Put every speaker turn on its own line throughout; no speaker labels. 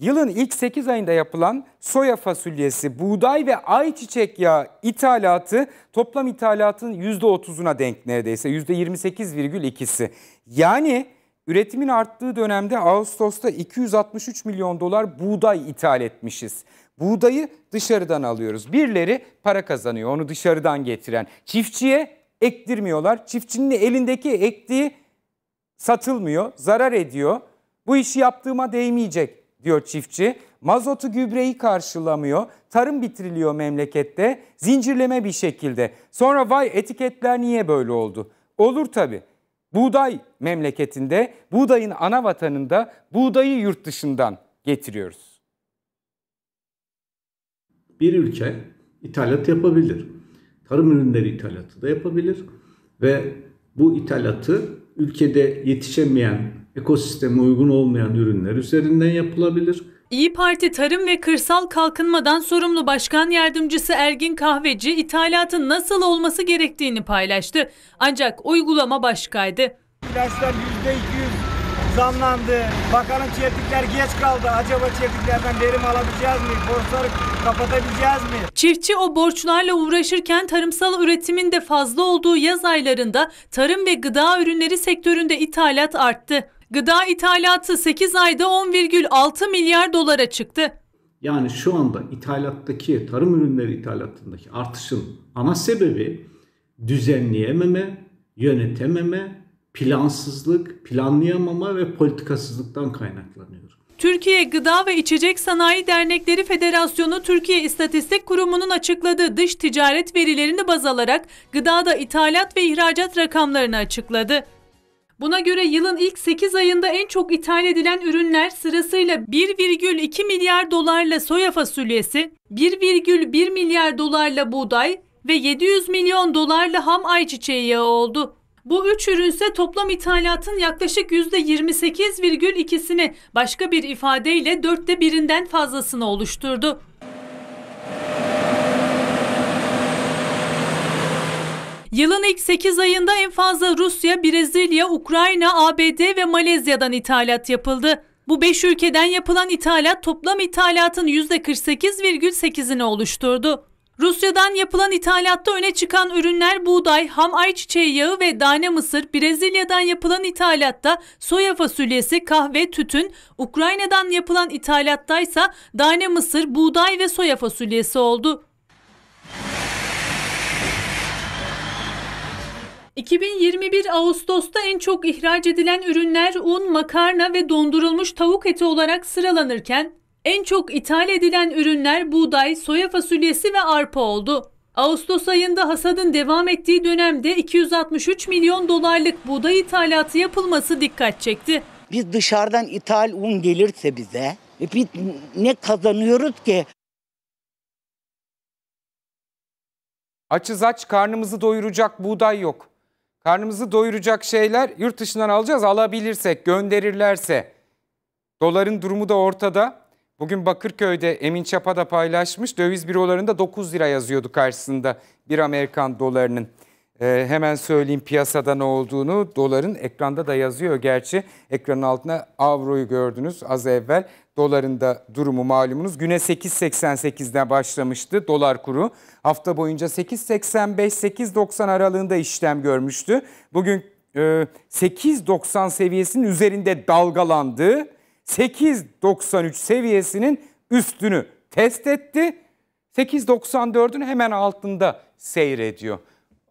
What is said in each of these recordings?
Yılın ilk 8 ayında yapılan soya fasulyesi, buğday ve ayçiçek yağı ithalatı toplam ithalatın %30'una denk neredeyse %28,2'si. Yani üretimin arttığı dönemde Ağustos'ta 263 milyon dolar buğday ithal etmişiz. Buğdayı dışarıdan alıyoruz. Birileri para kazanıyor onu dışarıdan getiren. Çiftçiye ektirmiyorlar. Çiftçinin elindeki ektiği satılmıyor, zarar ediyor. Bu işi yaptığıma değmeyecek diyor çiftçi. Mazotu gübreyi karşılamıyor. Tarım bitiriliyor memlekette. Zincirleme bir şekilde. Sonra vay etiketler niye böyle oldu? Olur tabii. Buğday memleketinde, buğdayın ana vatanında buğdayı yurt dışından getiriyoruz. Bir ülke ithalat yapabilir. Tarım ürünleri ithalatı da yapabilir ve bu ithalatı ülkede yetişemeyen ekosisteme uygun olmayan ürünler üzerinden yapılabilir.
İyi Parti Tarım ve Kırsal Kalkınmadan sorumlu Başkan Yardımcısı Ergin Kahveci ithalatın nasıl olması gerektiğini paylaştı. Ancak uygulama başkaydı.
İlaçlar %200 zamlandı. Bakanın çiftlikler geç kaldı. Acaba çiftliklerden verim alabileceğiz mi? Borçları kapatabileceğiz mi?
Çiftçi o borçlarla uğraşırken tarımsal üretiminde fazla olduğu yaz aylarında tarım ve gıda ürünleri sektöründe ithalat arttı. Gıda ithalatı 8 ayda 10,6 milyar dolara çıktı.
Yani şu anda ithalattaki tarım ürünleri ithalatındaki artışın ana sebebi düzenleyememe, yönetememe, plansızlık, planlayamama ve politikasızlıktan kaynaklanıyor.
Türkiye Gıda ve İçecek Sanayi Dernekleri Federasyonu Türkiye İstatistik Kurumu'nun açıkladığı dış ticaret verilerini baz alarak gıdada ithalat ve ihracat rakamlarını açıkladı. Buna göre yılın ilk 8 ayında en çok ithal edilen ürünler sırasıyla 1,2 milyar dolarla soya fasulyesi, 1,1 milyar dolarla buğday ve 700 milyon dolarla ham ayçiçeği yağı oldu. Bu üç ürün toplam ithalatın yaklaşık %28,2'sini başka bir ifadeyle dörtte birinden fazlasını oluşturdu. Yılın ilk 8 ayında en fazla Rusya, Brezilya, Ukrayna, ABD ve Malezya'dan ithalat yapıldı. Bu 5 ülkeden yapılan ithalat toplam ithalatın %48,8'ini oluşturdu. Rusya'dan yapılan ithalatta öne çıkan ürünler buğday, ham ayçiçeği yağı ve dane mısır, Brezilya'dan yapılan ithalatta soya fasulyesi, kahve, tütün, Ukrayna'dan yapılan ithalattaysa dane mısır, buğday ve soya fasulyesi oldu. 2021 Ağustos'ta en çok ihraç edilen ürünler un, makarna ve dondurulmuş tavuk eti olarak sıralanırken en çok ithal edilen ürünler buğday, soya fasulyesi ve arpa oldu. Ağustos ayında hasadın devam ettiği dönemde 263 milyon dolarlık buğday ithalatı yapılması dikkat çekti.
Biz dışarıdan ithal un gelirse bize biz ne kazanıyoruz ki? Açız aç karnımızı doyuracak buğday yok. Karnımızı doyuracak şeyler yurt dışından alacağız alabilirsek, gönderirlerse. Doların durumu da ortada. Bugün Bakırköy'de Emin Çapa da paylaşmış. Döviz bürolarında 9 lira yazıyordu karşısında bir Amerikan dolarının. Ee, hemen söyleyeyim piyasada ne olduğunu. Doların ekranda da yazıyor gerçi. Ekranın altına avroyu gördünüz az evvel dolarında durumu malumunuz. Güne 8.88'den başlamıştı dolar kuru. Hafta boyunca 8.85-8.90 aralığında işlem görmüştü. Bugün 8.90 e, seviyesinin üzerinde dalgalandı. 8.93 seviyesinin üstünü test etti. 8.94'ün hemen altında seyrediyor.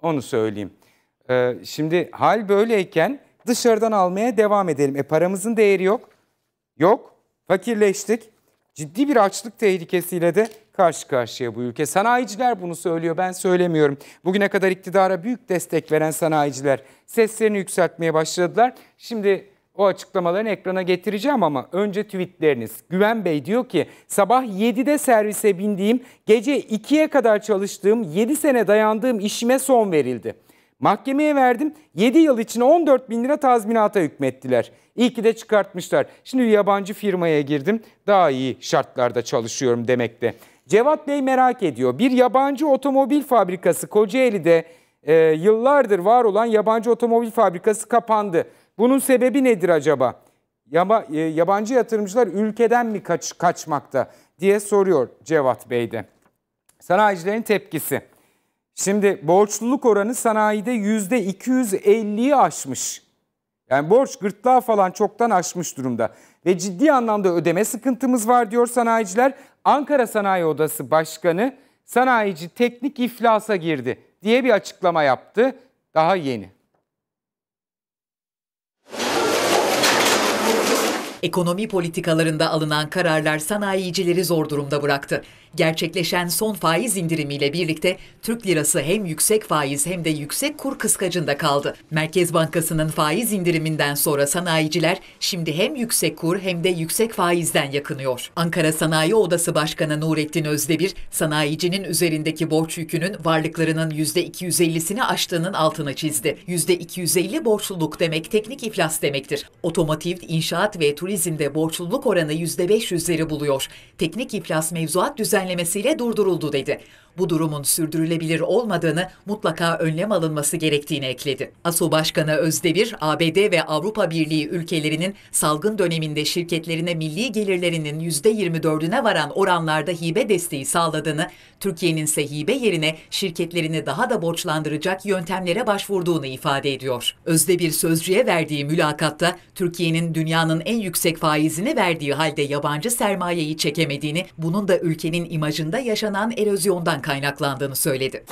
Onu söyleyeyim. E, şimdi hal böyleyken dışarıdan almaya devam edelim. E paramızın değeri yok. Yok fakirleştik. Ciddi bir açlık tehlikesiyle de karşı karşıya bu ülke. Sanayiciler bunu söylüyor ben söylemiyorum. Bugüne kadar iktidara büyük destek veren sanayiciler seslerini yükseltmeye başladılar. Şimdi o açıklamalarını ekrana getireceğim ama önce tweetleriniz. Güven Bey diyor ki sabah 7'de servise bindiğim, gece 2'ye kadar çalıştığım, 7 sene dayandığım işime son verildi. Mahkemeye verdim. 7 yıl içine 14 bin lira tazminata hükmettiler. İyi ki de çıkartmışlar. Şimdi yabancı firmaya girdim. Daha iyi şartlarda çalışıyorum demekte. Cevat Bey merak ediyor. Bir yabancı otomobil fabrikası Kocaeli'de e, yıllardır var olan yabancı otomobil fabrikası kapandı. Bunun sebebi nedir acaba? Yaba, e, yabancı yatırımcılar ülkeden mi kaç, kaçmakta diye soruyor Cevat Bey de. Sanayicilerin tepkisi. Şimdi borçluluk oranı sanayide yüzde %250'yi aşmış. Yani borç gırtlağı falan çoktan aşmış durumda. Ve ciddi anlamda ödeme sıkıntımız var diyor sanayiciler. Ankara Sanayi Odası Başkanı sanayici teknik iflasa girdi diye bir açıklama yaptı. Daha yeni.
Ekonomi politikalarında alınan kararlar sanayicileri zor durumda bıraktı. Gerçekleşen son faiz indirimiyle birlikte Türk lirası hem yüksek faiz hem de yüksek kur kıskacında kaldı. Merkez Bankası'nın faiz indiriminden sonra sanayiciler şimdi hem yüksek kur hem de yüksek faizden yakınıyor. Ankara Sanayi Odası Başkanı Nurettin Özdebir, sanayicinin üzerindeki borç yükünün varlıklarının %250'sini aştığının altını çizdi. %250 borçluluk demek teknik iflas demektir. Otomotiv, inşaat ve turizmde borçluluk oranı %500'leri buluyor. Teknik iflas mevzuat düzen düzenlemesiyle durduruldu dedi bu durumun sürdürülebilir olmadığını mutlaka önlem alınması gerektiğini ekledi. ASO Başkanı Özdebir, ABD ve Avrupa Birliği ülkelerinin salgın döneminde şirketlerine milli gelirlerinin %24'üne varan oranlarda hibe desteği sağladığını, Türkiye'nin ise hibe yerine şirketlerini daha da borçlandıracak yöntemlere başvurduğunu ifade ediyor. Özdebir, Sözcü'ye verdiği mülakatta Türkiye'nin dünyanın en yüksek faizini verdiği halde yabancı sermayeyi çekemediğini, bunun da ülkenin imajında yaşanan erozyondan kaynaklandığını söyledi.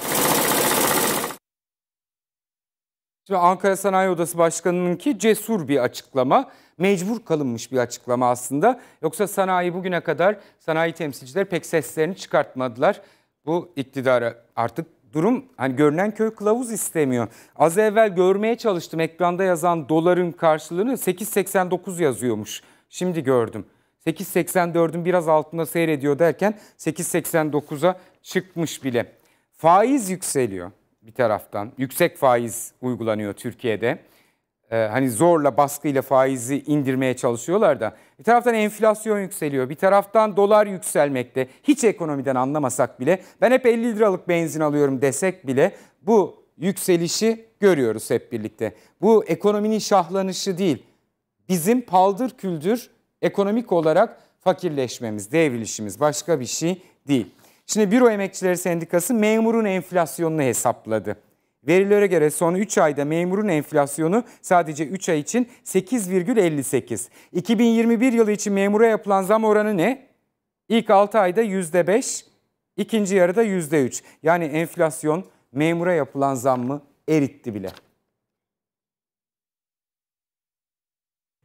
Şimdi Ankara Sanayi Odası Başkanı'nın ki cesur bir açıklama, mecbur kalınmış bir açıklama aslında. Yoksa sanayi bugüne kadar sanayi temsilcileri pek seslerini çıkartmadılar. Bu iktidara artık durum hani görünen köy kılavuz istemiyor. Az evvel görmeye çalıştım ekranda yazan doların karşılığını 8.89 yazıyormuş. Şimdi gördüm. 8.84'ün biraz altında seyrediyor derken 8.89'a çıkmış bile. Faiz yükseliyor bir taraftan. Yüksek faiz uygulanıyor Türkiye'de. Ee, hani zorla baskıyla faizi indirmeye çalışıyorlar da. Bir taraftan enflasyon yükseliyor. Bir taraftan dolar yükselmekte. Hiç ekonomiden anlamasak bile ben hep 50 liralık benzin alıyorum desek bile bu yükselişi görüyoruz hep birlikte. Bu ekonominin şahlanışı değil. Bizim paldır küldür ekonomik olarak fakirleşmemiz, devrilişimiz başka bir şey değil. Şimdi Büro Emekçileri Sendikası memurun enflasyonunu hesapladı. Verilere göre son 3 ayda memurun enflasyonu sadece 3 ay için 8,58. 2021 yılı için memura yapılan zam oranı ne? İlk 6 ayda %5, ikinci yarıda %3. Yani enflasyon memura yapılan zammı eritti bile.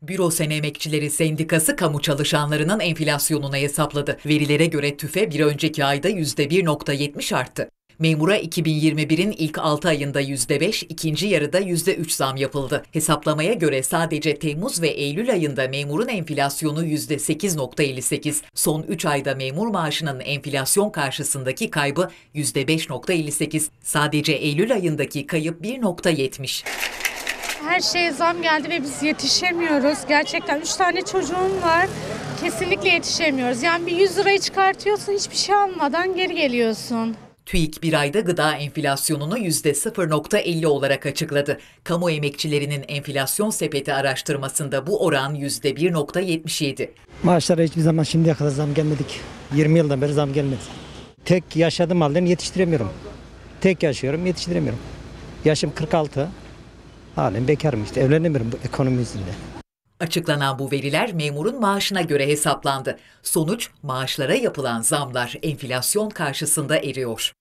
Büro Sen Emekçileri Sendikası kamu çalışanlarının enflasyonunu hesapladı. Verilere göre tüfe bir önceki ayda %1.70 arttı. Memura 2021'in ilk 6 ayında %5, ikinci yarıda %3 zam yapıldı. Hesaplamaya göre sadece Temmuz ve Eylül ayında memurun enflasyonu %8.58, son 3 ayda memur maaşının enflasyon karşısındaki kaybı %5.58, sadece Eylül ayındaki kayıp 1.70
her şeye zam geldi ve biz yetişemiyoruz. Gerçekten 3 tane çocuğum var. Kesinlikle yetişemiyoruz. Yani bir 100 lirayı çıkartıyorsun hiçbir şey almadan geri geliyorsun.
TÜİK bir ayda gıda enflasyonunu %0.50 olarak açıkladı. Kamu emekçilerinin enflasyon sepeti araştırmasında bu oran %1.77.
Maaşlara hiçbir zaman şimdiye kadar zam gelmedik. 20 yıldan beri zam gelmedi. Tek yaşadığım halden yetiştiremiyorum. Tek yaşıyorum yetiştiremiyorum. Yaşım 46. Halen bekarım işte
evlenemiyorum bu ekonomimizle.
Açıklanan bu veriler memurun maaşına göre hesaplandı. Sonuç maaşlara yapılan zamlar enflasyon karşısında eriyor.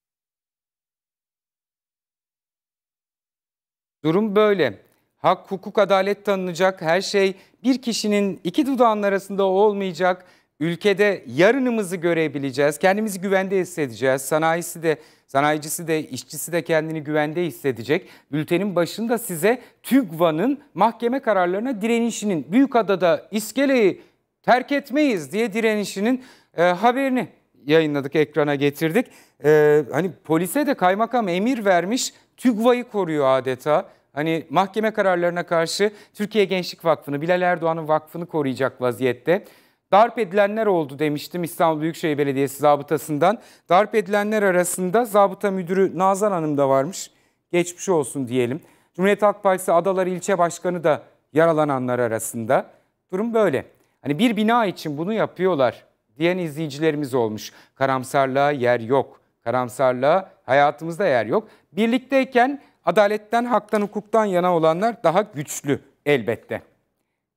Durum böyle. Hak, hukuk,
adalet tanınacak her şey bir kişinin iki dudağının arasında olmayacak. Ülkede yarınımızı görebileceğiz, kendimizi güvende hissedeceğiz, sanayisi de Sanayicisi de işçisi de kendini güvende hissedecek. Bültenin başında size TÜGVA'nın mahkeme kararlarına direnişinin Büyükada'da iskeleyi terk etmeyiz diye direnişinin e, haberini yayınladık, ekrana getirdik. E, hani polise de kaymakam emir vermiş TÜGVA'yı koruyor adeta. Hani mahkeme kararlarına karşı Türkiye Gençlik Vakfı'nı, Bilal Erdoğan'ın vakfını koruyacak vaziyette darp edilenler oldu demiştim İstanbul Büyükşehir Belediyesi zabıtasından. Darp edilenler arasında zabıta müdürü Nazan Hanım da varmış. Geçmiş olsun diyelim. Cumhuriyet Halk Partisi Adalar İlçe Başkanı da yaralananlar arasında. Durum böyle. Hani bir bina için bunu yapıyorlar diyen izleyicilerimiz olmuş. Karamsarlığa yer yok. Karamsarlığa hayatımızda yer yok. Birlikteyken adaletten, haktan, hukuktan yana olanlar daha güçlü elbette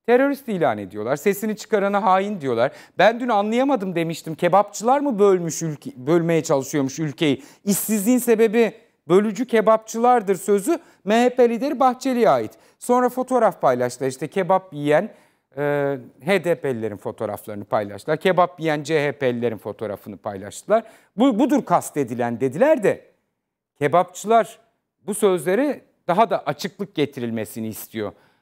terörist ilan ediyorlar. Sesini çıkaranı hain diyorlar. Ben dün anlayamadım demiştim. Kebapçılar mı bölmüş ülke, bölmeye çalışıyormuş ülkeyi? İşsizliğin sebebi bölücü kebapçılardır sözü MHP lideri Bahçeli'ye ait. Sonra fotoğraf paylaştı işte kebap yiyen e, HDP'lilerin fotoğraflarını paylaştılar. Kebap yiyen CHP'lilerin fotoğrafını paylaştılar. Bu, budur kastedilen dediler de kebapçılar bu sözleri daha da açıklık getirilmesini istiyor.